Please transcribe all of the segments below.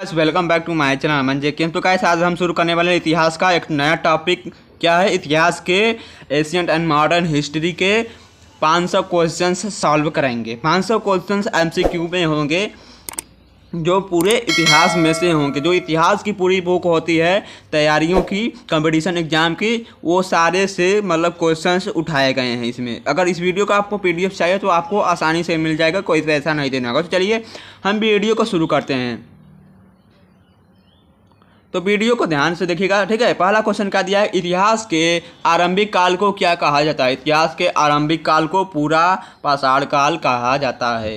बस welcome back to my channel मंजे के तो कैसे आज हम शुरू करने वाले इतिहास का एक नया टॉपिक क्या है इतिहास के एशियंट एंड मॉडर्न हिस्ट्री के 500 क्वेश्चन सॉल्व करेंगे 500 क्वेश्चन एम में होंगे जो पूरे इतिहास में से होंगे जो इतिहास की पूरी बुक होती है तैयारियों की कंपटीशन एग्जाम की वो सारे से मतलब क्वेश्चंस उठाए गए हैं इसमें अगर इस वीडियो का आपको पीडीएफ चाहिए तो आपको आसानी से मिल जाएगा कोई पैसा नहीं देना होगा तो चलिए हम वीडियो को शुरू करते हैं तो वीडियो को ध्यान से देखिएगा ठीक है पहला क्वेश्चन क्या दिया है इतिहास के आरंभिक काल को क्या कहा जाता है इतिहास के आरंभिक काल को पूरा पाषाण काल कहा जाता है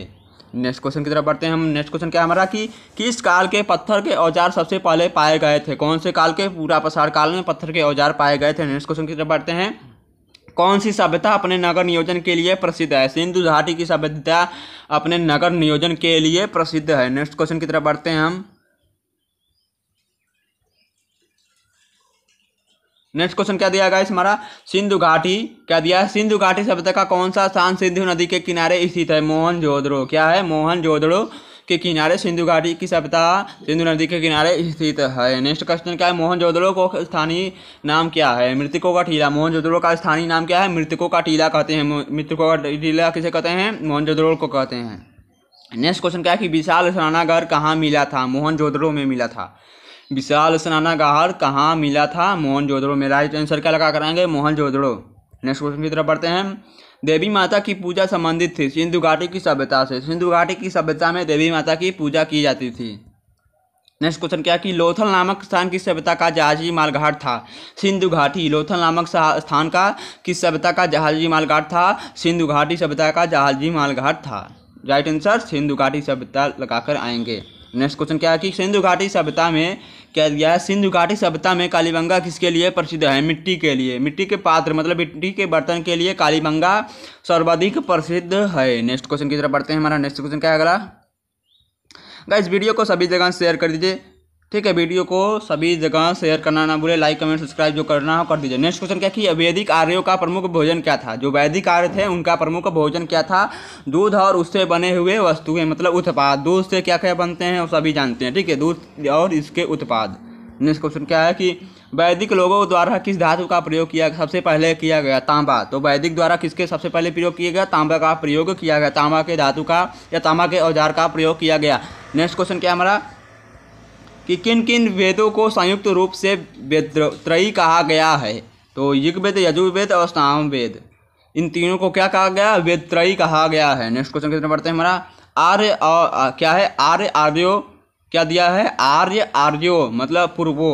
नेक्स्ट क्वेश्चन की तरफ बढ़ते हैं हम नेक्स्ट क्वेश्चन क्या है हमारा कि किस काल के पत्थर के औजार सबसे पहले पाए गए थे कौन से काल के पूरा पसार काल में पत्थर के औजार पाए गए थे नेक्स्ट क्वेश्चन की तरफ बढ़ते हैं कौन सी सभ्यता अपने नगर नियोजन के लिए प्रसिद्ध है सिंधु घाटी की सभ्यता अपने नगर नियोजन के लिए प्रसिद्ध है नेक्स्ट क्वेश्चन की तरफ बढ़ते हैं हम नेक्स्ट क्वेश्चन क्या दिया गया इस हमारा सिंधु घाटी क्या दिया है सिंधु घाटी सभ्यता का कौन सा स्थान सिंधु नदी के किनारे स्थित है मोहन जोदड़ो क्या है मोहन जोदड़ो के किनारे सिंधु घाटी की सभ्यता सिंधु नदी के किनारे स्थित है नेक्स्ट क्वेश्चन क्या है मोहनजोदड़ो को स्थानीय नाम क्या है मृतकों का टीला मोहन जोधड़ो का स्थानीय नाम क्या है मृतकों का टीला कहते हैं मृतकों का टीला किसे कहते हैं जोधड़ो को कहते हैं नेक्स्ट क्वेश्चन क्या है कि विशाल सरानागर कहाँ मिला था मोहनजोदड़ो में मिला था विशाल स्नाना का हार कहाँ मिला था मोहन जोदड़ो में राइट आंसर क्या लगा कराएंगे मोहन जोदड़ो नेक्स्ट क्वेश्चन की तरफ बढ़ते हैं देवी माता की पूजा संबंधित थी सिंधु घाटी की सभ्यता से सिंधु घाटी की सभ्यता में देवी माता की पूजा की जाती थी नेक्स्ट क्वेश्चन क्या कि लोथल नामक स्थान की सभ्यता का जहाजी मालघाट था सिंधु घाटी लोथल नामक स्थान का किस सभ्यता का जहाजी मालघाट था सिंधु घाटी सभ्यता का जहाजी मालघाट था राइट आंसर सिंधु घाटी सभ्यता लगाकर आएंगे नेक्स्ट क्वेश्चन क्या है कि सिंधु घाटी सभ्यता में क्या दिया है सिंधु घाटी सभ्यता में कालीबंगा किसके लिए प्रसिद्ध है मिट्टी के लिए मिट्टी के पात्र मतलब मिट्टी के बर्तन के लिए कालीबंगा सर्वाधिक प्रसिद्ध है नेक्स्ट क्वेश्चन की तरफ बढ़ते हैं हमारा नेक्स्ट क्वेश्चन क्या है अगला इस वीडियो को सभी जगह शेयर कर दीजिए ठीक है वीडियो को सभी जगह शेयर करना ना भूले लाइक कमेंट सब्सक्राइब जो करना हो कर दीजिए नेक्स्ट क्वेश्चन क्या कि वैदिक आर्यों का प्रमुख भोजन क्या था जो वैदिक आर्य थे उनका प्रमुख भोजन क्या था दूध और उससे बने हुए वस्तुएं मतलब उत्पाद दूध से क्या क्या बनते हैं वो सभी जानते हैं ठीक है दूध और इसके उत्पाद नेक्स्ट क्वेश्चन क्या है कि वैदिक लोगों द्वारा किस धातु का प्रयोग किया सबसे पहले किया गया तांबा तो वैदिक द्वारा किसके सबसे पहले प्रयोग किया गया तांबा का प्रयोग किया गया तांबा के धातु का या तांबा के औजार का प्रयोग किया गया नेक्स्ट क्वेश्चन क्या हमारा कि किन किन वेदों को संयुक्त रूप से त्रयी कहा गया है तो युगवेद यजुर्वेद और सामवेद इन तीनों को क्या कहा गया त्रयी कहा गया है नेक्स्ट क्वेश्चन कितने पढ़ते हैं हमारा आर्य और क्या है आर्य आर्यो क्या दिया है आर्य आर्यो मतलब पूर्वो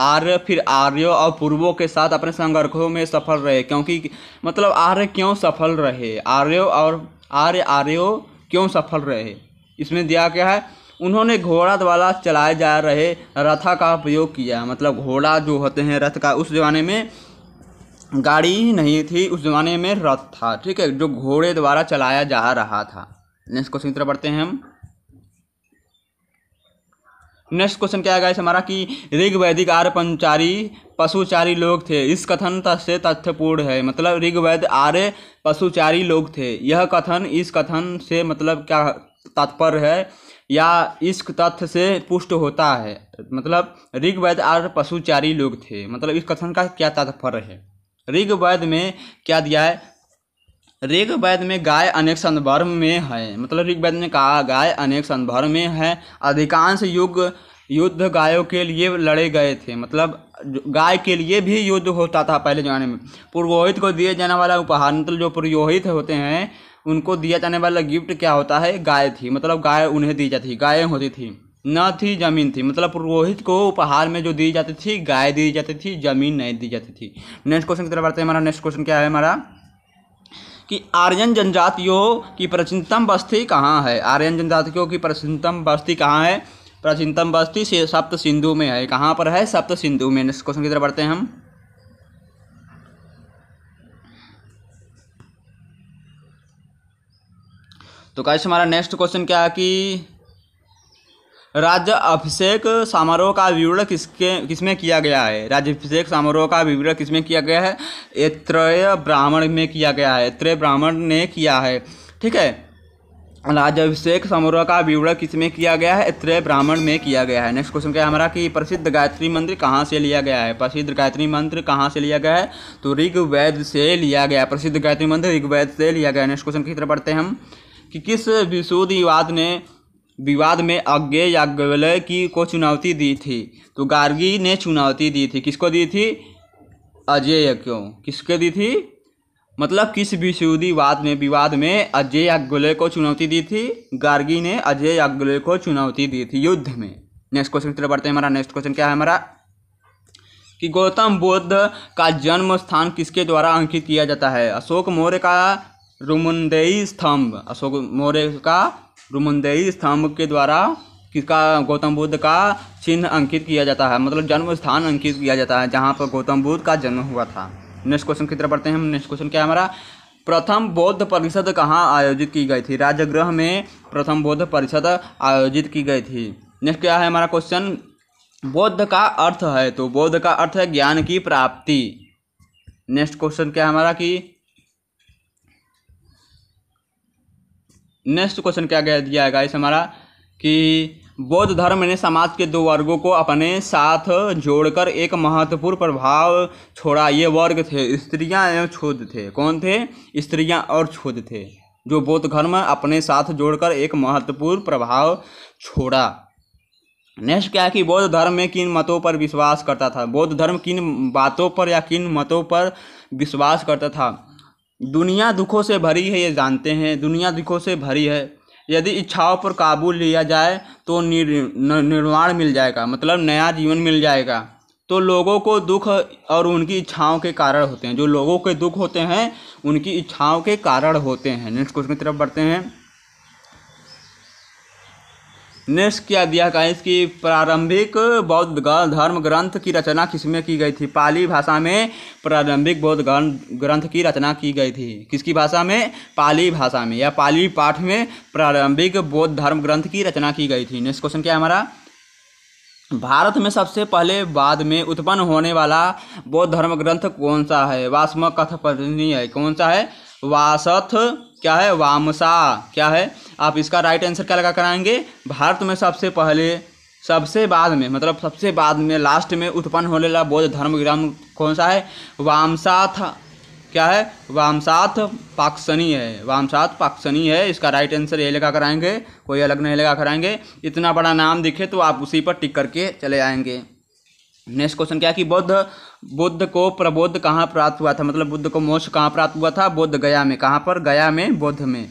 आर्य फिर आर्यो और पूर्वों के साथ अपने संघर्षों में सफल रहे क्योंकि मतलब आर्य क्यों सफल रहे आर्यो और आर्य आर्यो क्यों सफल रहे इसमें दिया गया है उन्होंने घोड़ा द्वारा चलाए जा रहे रथा का प्रयोग किया मतलब घोड़ा जो होते हैं रथ का उस ज़माने में गाड़ी ही नहीं थी उस ज़माने में रथ था ठीक है जो घोड़े द्वारा चलाया जा रहा था नेक्स्ट क्वेश्चन की तरफ हैं हम नेक्स्ट क्वेश्चन क्या है इस हमारा कि ऋग वैदिक आर्य पंचारी पशुचारी लोग थे इस कथन से तथ्यपूर्ण है मतलब ऋग वैद्य आर्य पशुचारी लोग थे यह कथन इस कथन से मतलब क्या तात्पर्य है या इस तथ्य से पुष्ट होता है मतलब ऋग्वैद आर्य पशुचारी लोग थे मतलब इस कथन का क्या तात्पर्य है ऋग्वैद में क्या दिया है ऋग्वैद में गाय अनेक संदर्भ में है मतलब ऋग्वैद में कहा गाय अनेक संदर्भ में है अधिकांश युग युद्ध गायों के लिए लड़े गए थे मतलब गाय के लिए भी युद्ध होता था पहले जमाने में पुरोहित को दिए जाने वाला उपहार मतलब जो पुरोहित होते हैं उनको दिया जाने वाला गिफ्ट क्या होता है गाय थी मतलब गाय उन्हें दी जाती गायें होती थी न थी जमीन थी मतलब पुरोहित को उपहार में जो दी जाती थी गाय दी जाती थी जमीन नहीं दी जाती थी नेक्स्ट क्वेश्चन की तरफ बढ़ते हैं हमारा नेक्स्ट क्वेश्चन क्या है हमारा कि आर्यन जनजातियों की प्राचीनतम बस्ती कहाँ है आर्यन जनजातियों की प्राचीनतम बस्ती कहाँ है प्राचीनतम बस्ती सप्त सिंधु में है कहाँ पर है सप्त सिंधु में नेक्स्ट क्वेश्चन की तरफ बढ़ते हैं हम तो कैसे हमारा नेक्स्ट क्वेश्चन क्या है कि राज्य अभिषेक समारोह का विवरण किसके किसमें किया गया है राज्य अभिषेक समारोह का विवरण किसमें किया गया है ये त्रय ब्राह्मण में किया गया है त्रय ब्राह्मण ने किया है ठीक है अभिषेक समारोह का विवरण किसमें किया गया है त्रय ब्राह्मण में किया गया है नेक्स्ट क्वेश्चन क्या हमारा कि प्रसिद्ध गायत्री मंत्र कहाँ से लिया गया है प्रसिद्ध गायत्री मंत्र कहाँ से लिया गया है तो ऋग्वेद से लिया गया प्रसिद्ध गायत्री मंत्र ऋग्वेद से लिया गया नेक्स्ट क्वेश्चन की तरफ पढ़ते हैं हम कि किस विशोधवाद ने विवाद में अज्ञे याज्ञवल्य की को चुनौती दी थी तो गार्गी ने चुनौती दी थी किसको दी थी अजय क्यों किसको दी थी मतलब किस विशुद्धिवाद में विवाद में अजय याज्ञवल्य को चुनौती दी थी गार्गी ने अजय याज्ञवल्य को चुनौती दी थी युद्ध में नेक्स्ट क्वेश्चन की तरफ बढ़ते हैं हमारा नेक्स्ट क्वेश्चन क्या है हमारा कि गौतम बुद्ध का जन्म स्थान किसके द्वारा अंकित किया जाता है अशोक मौर्य का रुमुंदेई स्तंभ अशोक मौर्य का रुमुंदेई स्तंभ के द्वारा किसका गौतम बुद्ध का चिन्ह अंकित किया जाता है मतलब जन्म स्थान अंकित किया जाता है जहाँ पर गौतम बुद्ध का जन्म हुआ था नेक्स्ट क्वेश्चन की तरफ बढ़ते हैं नेक्स्ट क्वेश्चन क्या है हमारा प्रथम बौद्ध परिषद कहाँ आयोजित की गई थी राजगृह में प्रथम बौद्ध परिषद आयोजित की गई थी नेक्स्ट क्या है हमारा क्वेश्चन बौद्ध का अर्थ है तो बौद्ध का अर्थ है ज्ञान की प्राप्ति नेक्स्ट क्वेश्चन क्या है हमारा कि नेक्स्ट क्वेश्चन क्या कह दिया है गाइस हमारा कि बौद्ध धर्म ने समाज के दो वर्गों को अपने साथ जोड़कर एक महत्वपूर्ण प्रभाव छोड़ा ये वर्ग थे स्त्रियां एवं छुद थे कौन थे स्त्रियां और छुद थे जो बौद्ध धर्म अपने साथ जोड़कर एक महत्वपूर्ण प्रभाव छोड़ा नेक्स्ट क्या है कि बौद्ध धर्म में किन मतों पर विश्वास करता था बौद्ध धर्म किन बातों पर या किन मतों पर विश्वास करता था दुनिया दुखों से भरी है ये जानते हैं दुनिया दुखों से भरी है यदि इच्छाओं पर काबू लिया जाए तो निर, निर्वाण मिल जाएगा मतलब नया जीवन मिल जाएगा तो लोगों को दुख और उनकी इच्छाओं के कारण होते हैं जो लोगों के दुख होते हैं उनकी इच्छाओं के कारण होते हैं नेक्स्ट क्वेश्चन की तरफ बढ़ते हैं नेक्स्ट क्या दिया है इसकी प्रारंभिक बौद्ध धर्म ग्रंथ की रचना किसमें की गई थी पाली भाषा में प्रारंभिक बौद्ध ग्रंथ की रचना की गई थी किसकी भाषा में पाली भाषा में या पाली पाठ में प्रारंभिक बौद्ध धर्म ग्रंथ की रचना की गई थी नेक्स्ट क्वेश्चन क्या है हमारा भारत में सबसे पहले बाद में उत्पन्न होने वाला बौद्ध धर्म ग्रंथ कौन सा है वास्म कथपनी है कौन सा है वासथ क्या है वामसा क्या है आप इसका राइट आंसर क्या लगा कराएंगे भारत में सबसे पहले सबसे बाद में मतलब सबसे बाद में लास्ट में उत्पन्न होने वाला बौद्ध धर्म ग्राम कौन सा है वामसाथ क्या है वामसाथ पाक्सनी है वामसाथ पाक्सनी है इसका राइट आंसर यही लगा कराएंगे कोई अलग नहीं लगा कराएंगे इतना बड़ा नाम दिखे तो आप उसी पर टिक करके चले आएंगे नेक्स्ट क्वेश्चन क्या कि बुद्ध बुद्ध को प्रबोध कहाँ प्राप्त हुआ था मतलब बुद्ध को मोक्ष कहाँ प्राप्त हुआ था बुद्ध गया में कहाँ पर गया में बुद्ध में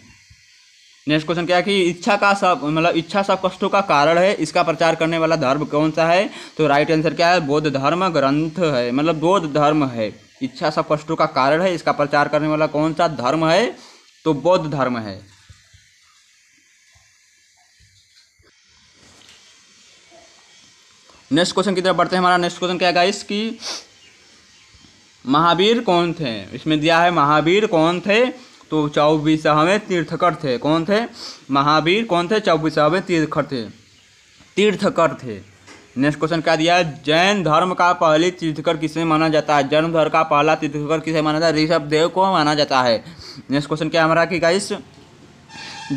नेक्स्ट क्वेश्चन क्या है कि इच्छा का सब मतलब इच्छा सब कष्टों का कारण है इसका प्रचार करने वाला धर्म कौन सा है तो राइट आंसर क्या है बौद्ध धर्म ग्रंथ है मतलब बौद्ध धर्म है इच्छा सब कष्टों का कारण है इसका प्रचार करने वाला कौन सा धर्म है तो बौद्ध धर्म है नेक्स्ट क्वेश्चन की तरफ बढ़ते हैं हमारा नेक्स्ट क्वेश्चन क्या है इसकी महावीर कौन थे इसमें दिया है महावीर कौन थे तो चौबीसहवें तीर्थकर थे कौन थे महावीर कौन थे चौबीसहवें तीर्थकर थे तीर्थकर थे नेक्स्ट क्वेश्चन क्या दिया है जैन धर्म का पहले तीर्थकर किसे माना जाता है जैन धर्म का पहला तीर्थकर किसे माना जाता है ऋषभ देव को माना जाता है नेक्स्ट क्वेश्चन क्या हमारा कि गाइस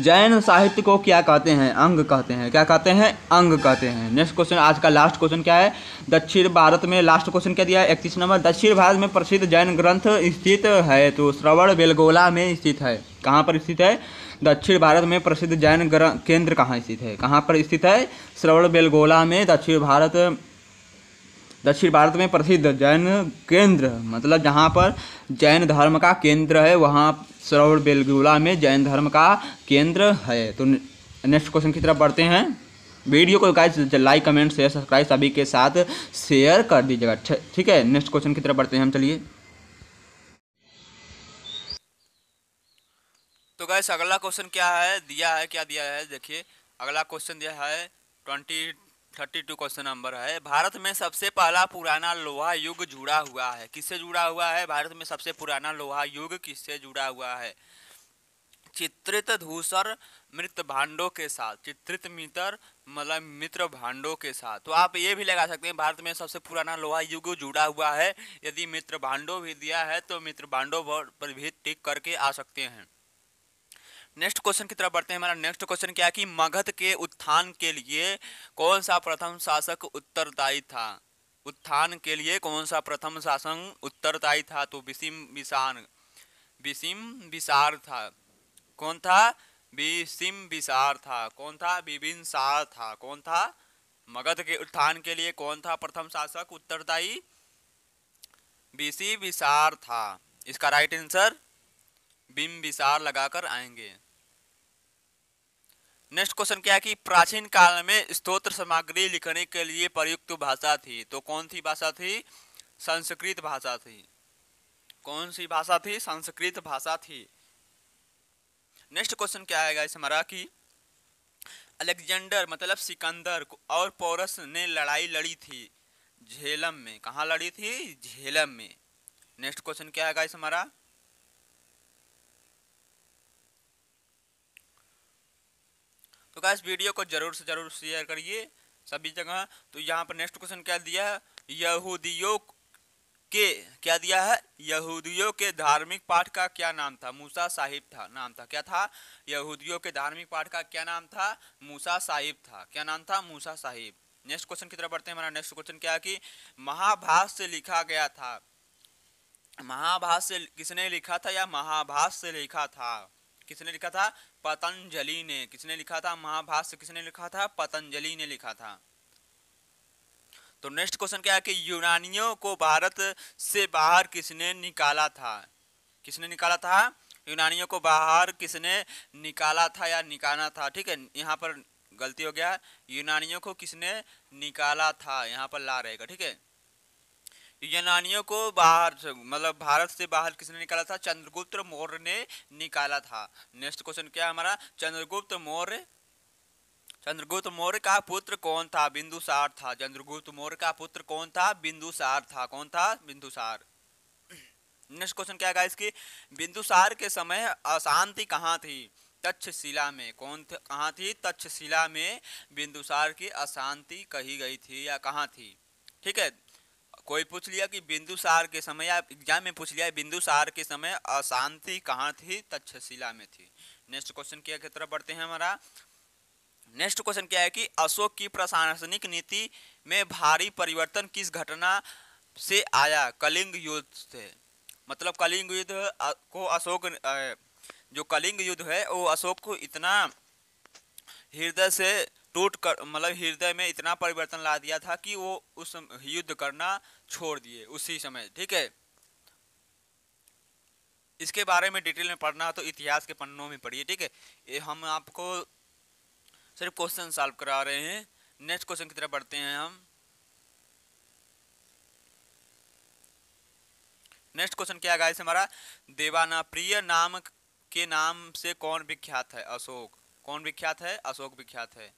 जैन साहित्य को क्या कहते हैं अंग कहते हैं क्या कहते हैं अंग कहते हैं नेक्स्ट क्वेश्चन आज का लास्ट क्वेश्चन क्या है दक्षिण भारत में लास्ट क्वेश्चन क्या दिया है इकतीस नंबर दक्षिण भारत में प्रसिद्ध जैन ग्रंथ स्थित है तो श्रवण बेलगोला में स्थित है कहाँ पर स्थित है दक्षिण भारत में प्रसिद्ध जैन ग्रंथ केंद्र कहाँ स्थित है कहाँ पर स्थित है श्रवण बेलगोला में दक्षिण भारत दक्षिण भारत में प्रसिद्ध जैन केंद्र मतलब जहाँ पर जैन धर्म का केंद्र है वहाँ सरोवर बेलगुला में जैन धर्म का केंद्र है तो नेक्स्ट क्वेश्चन की तरफ बढ़ते हैं वीडियो को guys like comment share subscribe सभी के साथ शेयर कर दीजिएगा ठीक है नेक्स्ट क्वेश्चन की तरफ बढ़ते हैं हम चलिए तो गाइस अगला क्वेश्चन क्या है दिया है क्या दिया है देखिए अगला क्वेश्चन दिया है twenty thirty two question number है भारत में सबसे पहला पुराना लोहा युग जुड़ा हुआ है किससे जुड़ा हुआ है भारत में सबसे पुराना लोहा युग किससे जुड़ा हुआ है चित्रित धूसर मृत भांडों के साथ चित्रित मित्र मतलब मित्र भांडों के साथ तो आप ये भी लगा सकते हैं भारत में सबसे पुराना लोहा युग जुड़ा हुआ है यदि मित्र भांडो भी दिया है तो मित्र भांडो पर भी टिक करके आ सकते हैं नेक्स्ट क्वेश्चन की तरफ बढ़ते हैं हमारा नेक्स्ट क्वेश्चन क्या है कि मगध के उत्थान के लिए कौन सा प्रथम शासक उत्तरदायी था उत्थान के लिए कौन सा प्रथम शासन उत्तरदायी था तो विसिम विशान विसिम विशार था कौन था विसिम विशार था कौन था विभिन सार था कौन था मगध के उत्थान के लिए कौन था प्रथम शासक उत्तरदायी बीसी विशार था इसका राइट आंसर बिम विशार लगाकर आएंगे नेक्स्ट क्वेश्चन क्या है कि प्राचीन काल में स्तोत्र सामग्री लिखने के लिए प्रयुक्त भाषा थी तो कौन सी भाषा थी संस्कृत भाषा थी कौन सी भाषा थी संस्कृत भाषा थी नेक्स्ट क्वेश्चन क्या आएगा इस हमारा कि अलेक्जेंडर मतलब सिकंदर और पोरस ने लड़ाई लड़ी थी झेलम में कहाँ लड़ी थी झेलम में नेक्स्ट क्वेश्चन क्या आएगा इस हमारा तो क्या वीडियो को ज़रूर से ज़रूर शेयर करिए सभी जगह तो यहाँ पर नेक्स्ट क्वेश्चन क्या दिया है यहूदियों के क्या दिया है यहूदियों के धार्मिक पाठ का क्या नाम था मूसा साहिब था नाम था क्या था यहूदियों के धार्मिक पाठ का क्या नाम था मूसा साहिब था क्या नाम था मूसा साहिब नेक्स्ट क्वेश्चन की तरफ बढ़ते हैं हमारा नेक्स्ट क्वेश्चन क्या है कि महाभारत से लिखा गया था महाभारत से किसने लिखा था या महाभास से लिखा था किसने लिखा था पतंजलि ने किसने लिखा था महाभाष्य किसने लिखा था पतंजलि ने लिखा था तो नेक्स्ट क्वेश्चन क्या है कि यूनानियों को भारत से बाहर किसने निकाला था किसने निकाला था यूनानियों को बाहर किसने निकाला था या निकाला था ठीक है यहाँ पर गलती हो गया यूनानियों को किसने निकाला था यहाँ पर ला रहेगा ठीक है यूनानियों को बाहर से मतलब भारत से बाहर किसने निकाला था चंद्रगुप्त मौर्य ने निकाला था नेक्स्ट क्वेश्चन क्या हमारा चंद्रगुप्त मौर्य चंद्रगुप्त मौर्य का पुत्र कौन था बिंदुसार था चंद्रगुप्त मौर्य का पुत्र कौन था बिंदुसार था कौन था बिंदुसार नेक्स्ट क्वेश्चन क्या है इसकी बिंदुसार के समय अशांति कहाँ थी तक्षशिला में कौन कहाँ थी तक्षशिला में बिंदुसार की अशांति कही गई थी या कहाँ थी ठीक है कोई पूछ लिया कि बिंदुसार के समय या एग्जाम में पूछ लिया बिंदुसार के समय अशांति कहाँ थी तक्षशिला में थी नेक्स्ट क्वेश्चन क्या की तरफ बढ़ते हैं हमारा नेक्स्ट क्वेश्चन क्या है कि अशोक की प्रशासनिक नीति में भारी परिवर्तन किस घटना से आया कलिंग युद्ध से मतलब कलिंग युद्ध को अशोक जो कलिंग युद्ध है वो अशोक को इतना हृदय से टूट कर मतलब हृदय में इतना परिवर्तन ला दिया था कि वो उस युद्ध करना छोड़ दिए उसी समय ठीक है इसके बारे में डिटेल में पढ़ना तो इतिहास के पन्नों में पढ़िए ठीक है ये हम आपको सिर्फ क्वेश्चन सॉल्व करा रहे हैं नेक्स्ट क्वेश्चन की तरफ बढ़ते हैं हम नेक्स्ट क्वेश्चन क्या है हमारा देवाना प्रिय नाम के नाम से कौन विख्यात है अशोक कौन विख्यात है अशोक विख्यात है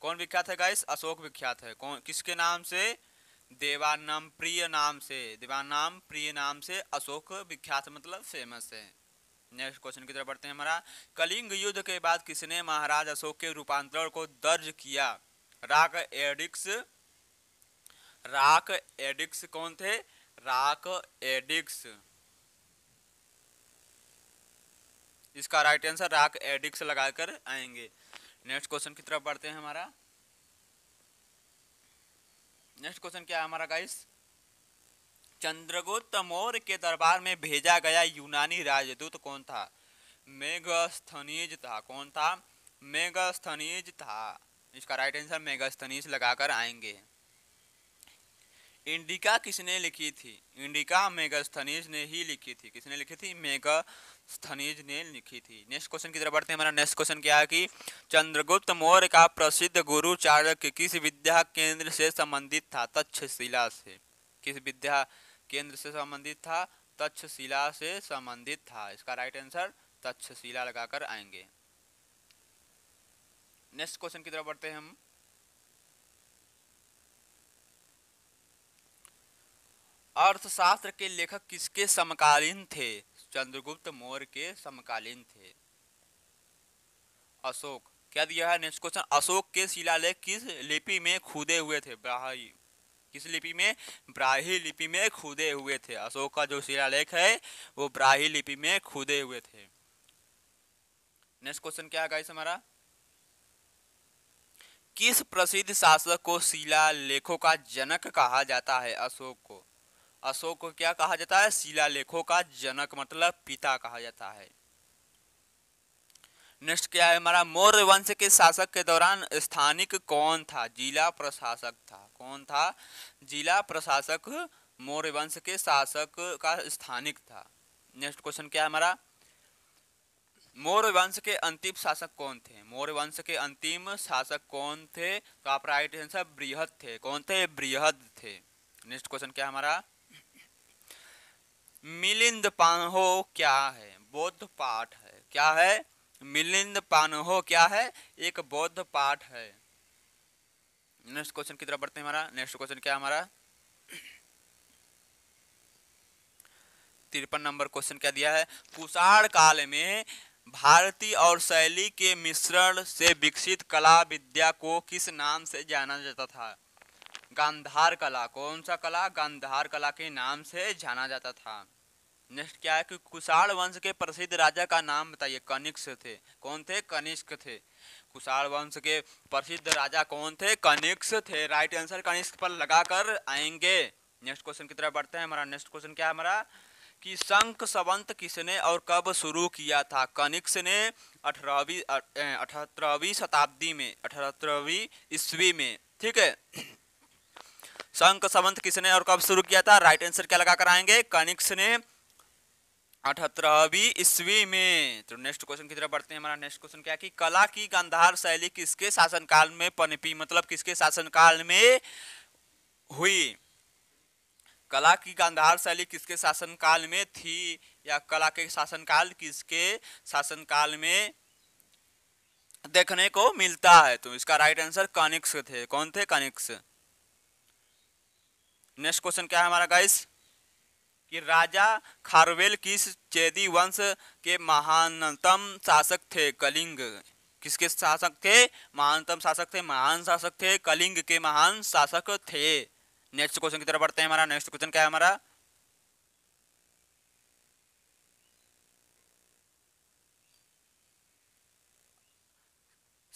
कौन विख्यात है गाइस अशोक विख्यात है कौन किसके नाम से देवानाम प्रिय नाम से देवानाम प्रिय नाम से अशोक विख्यात मतलब फेमस है नेक्स्ट क्वेश्चन की तरफ बढ़ते हैं हमारा कलिंग युद्ध के बाद किसने महाराज अशोक के रूपांतरण को दर्ज किया राक एडिक्स राक एडिक्स कौन थे राक एडिक्स इसका राइट आंसर राक एडिक्स लगाकर आएंगे नेक्स्ट क्वेश्चन की तरफ बढ़ते हैं हमारा नेक्स्ट क्वेश्चन क्या है हमारा गाइस चंद्रगुप्त मौर्य के दरबार में भेजा गया यूनानी राजदूत कौन था मेघस्थनीज था कौन था मेगास्थनीज था इसका राइट आंसर मेगास्थनीज लगाकर आएंगे इंडिका किसने लिखी थी इंडिका मेगास्थनीज ने ही लिखी थी किसने लिखी थी मेगा स्थनीज ने लिखी थी नेक्स्ट क्वेश्चन की तरफ बढ़ते हैं हमारा नेक्स्ट क्वेश्चन क्या है कि चंद्रगुप्त मौर्य का प्रसिद्ध गुरु चाणक्य किस विद्या केंद्र से संबंधित था तक्षशिला से किस विद्या केंद्र से संबंधित था तक्षशिला से संबंधित था इसका राइट आंसर तक्षशिला लगाकर आएंगे नेक्स्ट क्वेश्चन की तरफ बढ़ते हैं हम अर्थशास्त्र के लेखक किसके समकालीन थे चंद्रगुप्त मौर्य के समकालीन थे अशोक क्या दिया है नेक्स्ट क्वेश्चन अशोक के शिलालेख किस लिपि में खुदे हुए थे ब्राही किस लिपि में ब्राही लिपि में खुदे हुए थे अशोक का जो शिलालेख है वो ब्राही लिपि में खुदे हुए थे नेक्स्ट क्वेश्चन क्या है गाइस हमारा किस प्रसिद्ध शासक को शिलालेखों का जनक कहा जाता है अशोक को अशोक को क्या कहा जाता है शिलालेखों का जनक मतलब पिता कहा जाता है नेक्स्ट क्या है हमारा मौर्य वंश के शासक के दौरान स्थानिक कौन था जिला प्रशासक था कौन था जिला प्रशासक मौर्य वंश के शासक का स्थानिक था नेक्स्ट क्वेश्चन क्या है हमारा मौर्य वंश के अंतिम शासक कौन थे मौर्य वंश के अंतिम शासक कौन थे तो आप राइट आंसर बृहद थे कौन थे बृहद थे नेक्स्ट क्वेश्चन क्या हमारा मिलिंद पानहो क्या है बौद्ध पाठ है क्या है मिलिंद पानहो क्या है एक बौद्ध पाठ है नेक्स्ट क्वेश्चन की तरफ बढ़ते हैं हमारा नेक्स्ट क्वेश्चन क्या हमारा तिरपन नंबर क्वेश्चन क्या दिया है कुषाण काल में भारतीय और शैली के मिश्रण से विकसित कला विद्या को किस नाम से जाना जाता था गांधार कला कौन सा कला गांधार कला के नाम से जाना जाता था नेक्स्ट क्या है कि कुशाण वंश के प्रसिद्ध राजा का नाम बताइए कनिष्क थे कौन थे कनिष्क थे कुशाण वंश के प्रसिद्ध राजा कौन थे कनिष्क थे राइट आंसर कनिष्क पर लगाकर आएंगे नेक्स्ट क्वेश्चन की तरफ बढ़ते हैं हमारा नेक्स्ट क्वेश्चन क्या है हमारा कि शंख संवंत किसने और कब शुरू किया था कनिक्स ने अठारहवीं अठहत्तरवीं शताब्दी में अठहत्तरवीं ईस्वी में ठीक है संघ संबंध किसने और कब शुरू किया था राइट आंसर क्या लगा कर आएंगे कनिक्स ने अठहत्तरवी ईस्वी में तो नेक्स्ट क्वेश्चन की तरफ बढ़ते हैं हमारा नेक्स्ट क्वेश्चन क्या कि कला की गंधार शैली किसके शासनकाल में पनपी मतलब किसके शासनकाल में हुई कला की गंधार शैली किसके शासनकाल में थी या कला के शासनकाल किसके शासनकाल में देखने को मिलता है तो इसका राइट आंसर कनिक्स थे कौन थे कनिक्स नेक्स्ट क्वेश्चन क्या है हमारा गाइस कि राजा खारवेल किस चेदी वंश के महानतम शासक थे कलिंग किसके शासक थे महानतम शासक थे महान शासक थे कलिंग के महान शासक थे नेक्स्ट क्वेश्चन की तरफ बढ़ते हैं हमारा नेक्स्ट क्वेश्चन क्या है हमारा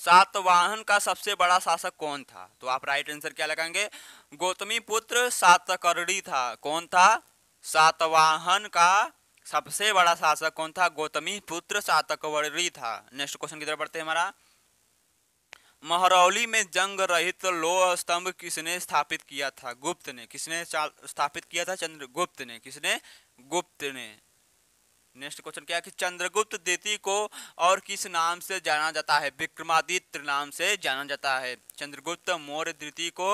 सातवाहन का सबसे बड़ा शासक कौन था तो आप राइट आंसर क्या लगाएंगे गौतमी पुत्र सातकर्णी था कौन था सातवाहन का सबसे बड़ा शासक कौन था गौतमी पुत्र सातकवरी था नेक्स्ट क्वेश्चन की तरफ बढ़ते हैं हमारा महरौली में जंग रहित लोह स्तंभ किसने स्थापित किया था गुप्त ने किसने स्थापित किया था चंद्रगुप्त ने किसने गुप्त ने नेक्स्ट क्वेश्चन क्या है कि चंद्रगुप्त द्वितीय को और किस नाम से जाना जाता है विक्रमादित्य नाम से जाना जाता है चंद्रगुप्त मौर्य द्वितीय को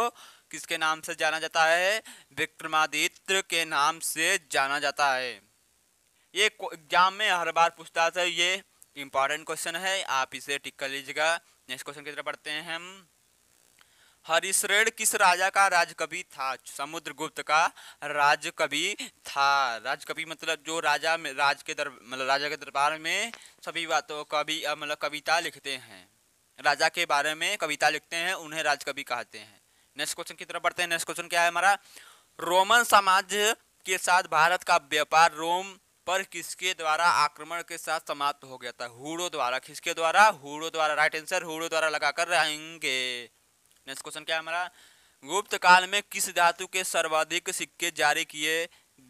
किसके नाम से जाना जाता है विक्रमादित्य के नाम से जाना जाता है ये एग्जाम में हर बार पूछता है तो ये इंपॉर्टेंट क्वेश्चन है आप इसे टिक कर लीजिएगा नेक्स्ट क्वेश्चन की तरफ पढ़ते हैं हम हरिश्रेण किस राजा का राजकवि था समुद्रगुप्त का राजकवि था राजकवि मतलब जो राजा में राज के दर मतलब राजा के दरबार में सभी बातों कवि मतलब कविता लिखते हैं राजा के बारे में कविता लिखते हैं उन्हें राजकवि कहते हैं नेक्स्ट क्वेश्चन की तरफ बढ़ते हैं नेक्स्ट क्वेश्चन क्या है हमारा रोमन समाज के साथ भारत का व्यापार रोम पर किसके द्वारा आक्रमण के साथ समाप्त हो गया था हुड़ो द्वारा किसके द्वारा हुड़ो द्वारा राइट आंसर हुड़ो द्वारा लगाकर रहेंगे नेक्स्ट क्वेश्चन क्या है हमारा गुप्त काल में किस धातु के सर्वाधिक सिक्के जारी किए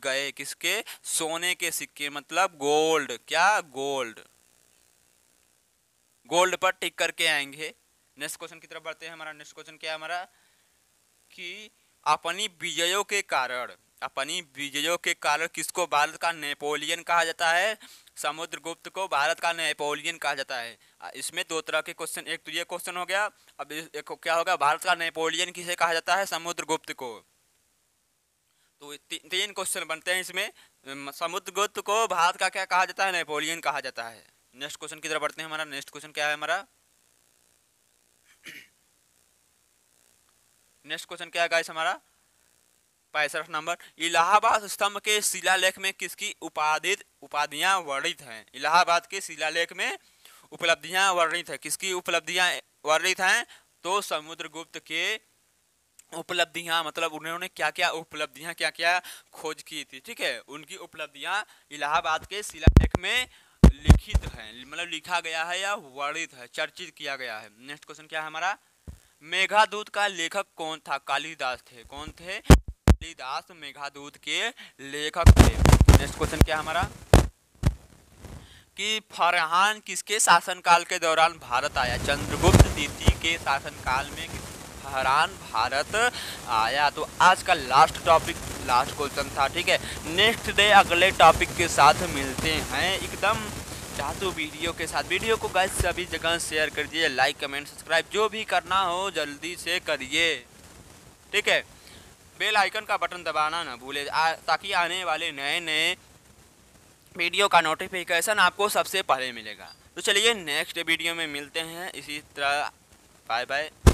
गए किसके सोने के सिक्के मतलब गोल्ड क्या गोल्ड गोल्ड पर टिक करके आएंगे नेक्स्ट क्वेश्चन की तरफ बढ़ते हैं हमारा नेक्स्ट क्वेश्चन क्या है हमारा कि अपनी विजयों के कारण अपनी विजयों के कारण किसको भारत का नेपोलियन कहा जाता है समुद्रगुप्त को भारत का नेपोलियन कहा जाता है इसमें दो तरह के क्वेश्चन एक तो ये क्वेश्चन हो गया अब एक क्या होगा भारत का नेपोलियन किसे कहा जाता है समुद्रगुप्त को तो ती, तीन क्वेश्चन बनते हैं इसमें समुद्रगुप्त को भारत का क्या कहा जाता है नेपोलियन कहा जाता है नेक्स्ट क्वेश्चन की तरफ बढ़ते हैं हमारा नेक्स्ट क्वेश्चन क्या है हमारा नेक्स्ट क्वेश्चन क्या है गाइस हमारा पैंसठ नंबर इलाहाबाद स्तंभ के शिलालेख में किसकी उपाधित उपाधियां वर्णित हैं इलाहाबाद के शिलालेख में उपलब्धियां वर्णित है किसकी उपलब्धियां वर्णित हैं तो समुद्रगुप्त के उपलब्धियां मतलब उन्होंने क्या क्या उपलब्धियां क्या क्या खोज की थी ठीक है उनकी उपलब्धियां इलाहाबाद के शिलालेख में लिखित है मतलब लिखा गया है या वर्णित है चर्चित किया गया है नेक्स्ट क्वेश्चन क्या है हमारा मेघादूत का लेखक कौन था कालिदास थे कौन थे तुलसीदास मेघादूत के लेखक थे नेक्स्ट क्वेश्चन क्या हमारा कि फरहान किसके शासनकाल के दौरान भारत आया चंद्रगुप्त द्वितीय के शासनकाल में फरहान भारत आया तो आज का लास्ट टॉपिक लास्ट क्वेश्चन था ठीक है नेक्स्ट डे अगले टॉपिक के साथ मिलते हैं एकदम चाहते वीडियो के साथ वीडियो को गैस सभी जगह शेयर कर दीजिए लाइक कमेंट सब्सक्राइब जो भी करना हो जल्दी से करिए ठीक है बेल आइकन का बटन दबाना ना भूले ताकि आने वाले नए नए वीडियो का नोटिफिकेशन आपको सबसे पहले मिलेगा तो चलिए नेक्स्ट वीडियो में मिलते हैं इसी तरह बाय बाय